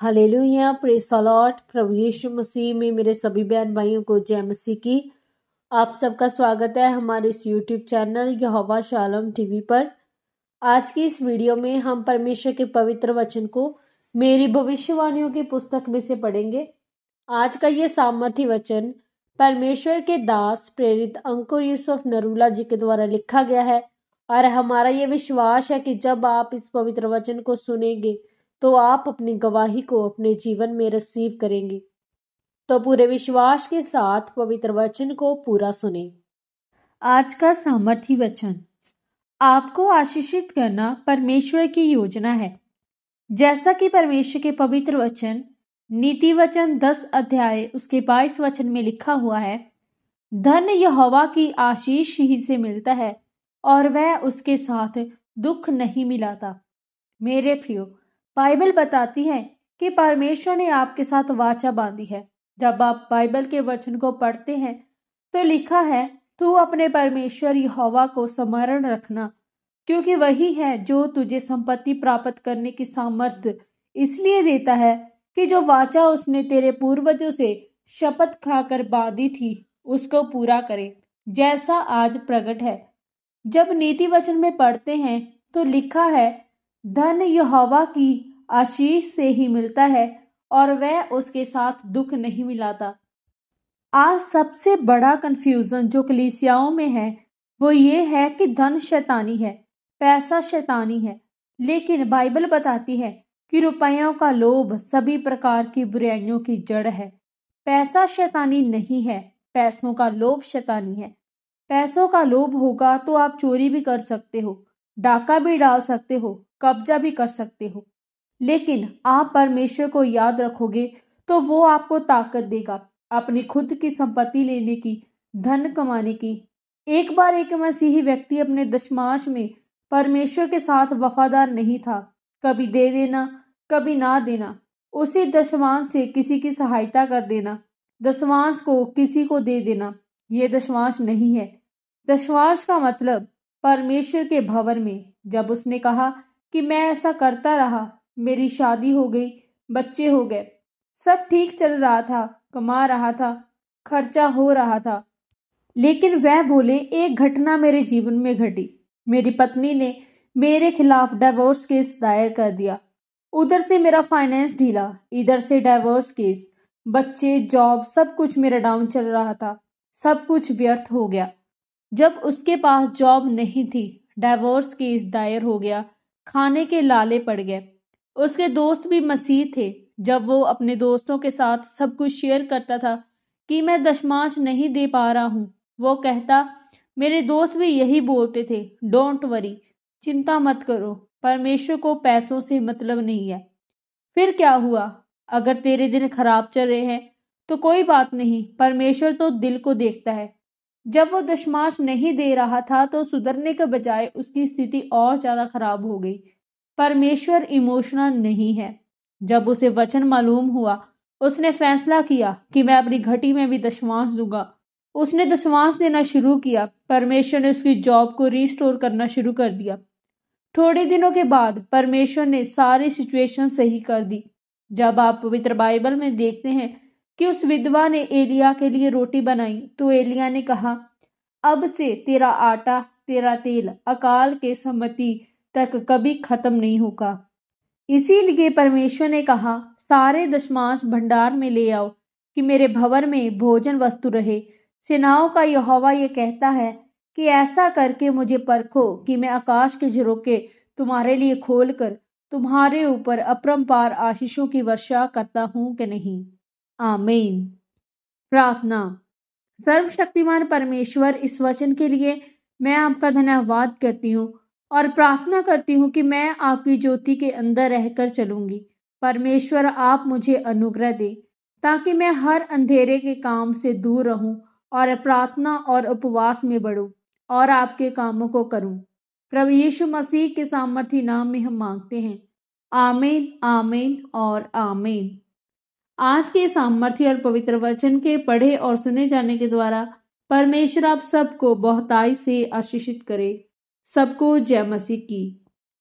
hallelujah praise अलॉट प्रभु यीशु मसीह में मेरे सभी बहन भाइयों को जय मसीह की आप सबका स्वागत है हमारे इस YouTube channel Jehovah Shalom TV पर आज की इस वीडियो में हम परमेश्वर के पवित्र वचन को मेरी भविष्यवाणियों की पुस्तक में से पढ़ेंगे आज का ये सामर्थ्य वचन परमेश्वर के दास प्रेरित अंकुर यूसुफ नरूला जी के द्वारा लिखा गया है और हमारा ये विश्वास है कि जब आप इस पवित्र वचन को सुनेंगे तो आप अपनी गवाही को अपने जीवन में रिसीव करेंगे तो पूरे विश्वास के साथ पवित्र वचन को पूरा सुने आज का सामर्थ्य वचन आपको आशीषित करना परमेश्वर की योजना है जैसा कि परमेश्वर के पवित्र वचन नीति वचन दस अध्याय उसके बाईस वचन में लिखा हुआ है धन यहोवा की आशीष ही से मिलता है और वह उसके साथ दुख नहीं मिलाता मेरे प्रियो बाइबल बताती है कि परमेश्वर ने आपके साथ वाचा बांधी है जब आप बाइबल के वचन को पढ़ते हैं तो लिखा है तू अपने परमेश्वर यहोवा को स्मरण रखना क्योंकि वही है जो तुझे संपत्ति प्राप्त करने की सामर्थ्य इसलिए देता है कि जो वाचा उसने तेरे पूर्वजों से शपथ खाकर बांधी थी उसको पूरा करे जैसा आज प्रकट है जब नीति वचन में पढ़ते हैं तो लिखा है धन यहोवा की आशीष से ही मिलता है और वह उसके साथ दुख नहीं मिलाता आज सबसे बड़ा कंफ्यूजन जो कलीसियाओं में है वो ये है कि धन शैतानी है पैसा शैतानी है लेकिन बाइबल बताती है कि रुपयों का लोभ सभी प्रकार की बुराइयों की जड़ है पैसा शैतानी नहीं है पैसों का लोभ शैतानी है पैसों का लोभ होगा तो आप चोरी भी कर सकते हो डाका भी डाल सकते हो कब्जा भी कर सकते हो लेकिन आप परमेश्वर को याद रखोगे तो वो आपको ताकत देगा अपनी खुद की संपत्ति लेने की धन कमाने की एक बार एक मसीही व्यक्ति अपने दशमाश में परमेश्वर के साथ वफादार नहीं था कभी दे देना कभी ना देना उसी दशमांश से किसी की सहायता कर देना दशमांश को किसी को दे देना ये दशमांश नहीं है दशमांश का मतलब परमेश्वर के भवन में जब उसने कहा कि मैं ऐसा करता रहा मेरी शादी हो गई बच्चे हो गए सब ठीक चल रहा था कमा रहा था खर्चा हो रहा था लेकिन वह बोले एक घटना मेरे जीवन में घटी मेरी पत्नी ने मेरे खिलाफ डाइवोर्स केस दायर कर दिया उधर से मेरा फाइनेंस ढीला इधर से डाइवोर्स केस बच्चे जॉब सब कुछ मेरा डाउन चल रहा था सब कुछ व्यर्थ हो गया जब उसके पास जॉब नहीं थी डाइवोर्स केस दायर हो गया खाने के लाले पड़ गए उसके दोस्त भी मसीह थे जब वो अपने दोस्तों के साथ सब कुछ शेयर करता था कि मैं दशमाश नहीं दे पा रहा हूँ वो कहता मेरे दोस्त भी यही बोलते थे डोंट वरी चिंता मत करो परमेश्वर को पैसों से मतलब नहीं है फिर क्या हुआ अगर तेरे दिन खराब चल रहे हैं तो कोई बात नहीं परमेश्वर तो दिल को देखता है जब वो दशमाश नहीं दे रहा था तो सुधरने के बजाय उसकी स्थिति और ज्यादा खराब हो गई परमेश्वर इमोशनल नहीं है जब उसे वचन मालूम हुआ उसने फैसला किया कि मैं अपनी घटी में भी दशमांश दूंगा उसने दशमांश देना शुरू किया परमेश्वर ने उसकी जॉब को रिस्टोर करना शुरू कर दिया थोड़े दिनों के बाद परमेश्वर ने सारी सिचुएशन सही कर दी जब आप पवित्र बाइबल में देखते हैं कि उस विधवा ने एलिया के लिए रोटी बनाई तो एलिया ने कहा अब से तेरा आटा तेरा तेल अकाल के सम्मति तक कभी खत्म नहीं होगा इसीलिए परमेश्वर ने कहा सारे दशमांश भंडार में ले आओ कि मेरे भवन में भोजन वस्तु रहे सेनाओं का हवा ये कहता है कि ऐसा करके मुझे परखो कि मैं आकाश के झरोके तुम्हारे लिए खोलकर तुम्हारे ऊपर अपरम्पार आशीषों की वर्षा करता हूँ कि नहीं आमीन प्रार्थना सर्वशक्तिमान परमेश्वर इस वचन के लिए मैं आपका धन्यवाद करती हूँ और प्रार्थना करती हूँ कि मैं आपकी ज्योति के अंदर रहकर चलूंगी परमेश्वर आप मुझे अनुग्रह दे ताकि मैं हर अंधेरे के काम से दूर रहूं और प्रार्थना और उपवास में बढ़ूं और आपके कामों को करूं प्रभु यीशु मसीह के सामर्थ्य नाम में हम मांगते हैं आमीन आमीन और आमीन आज के सामर्थ्य और पवित्र वचन के पढ़े और सुने जाने के द्वारा परमेश्वर आप सबको बहुताई से आशीषित करे सबको जय मसीह की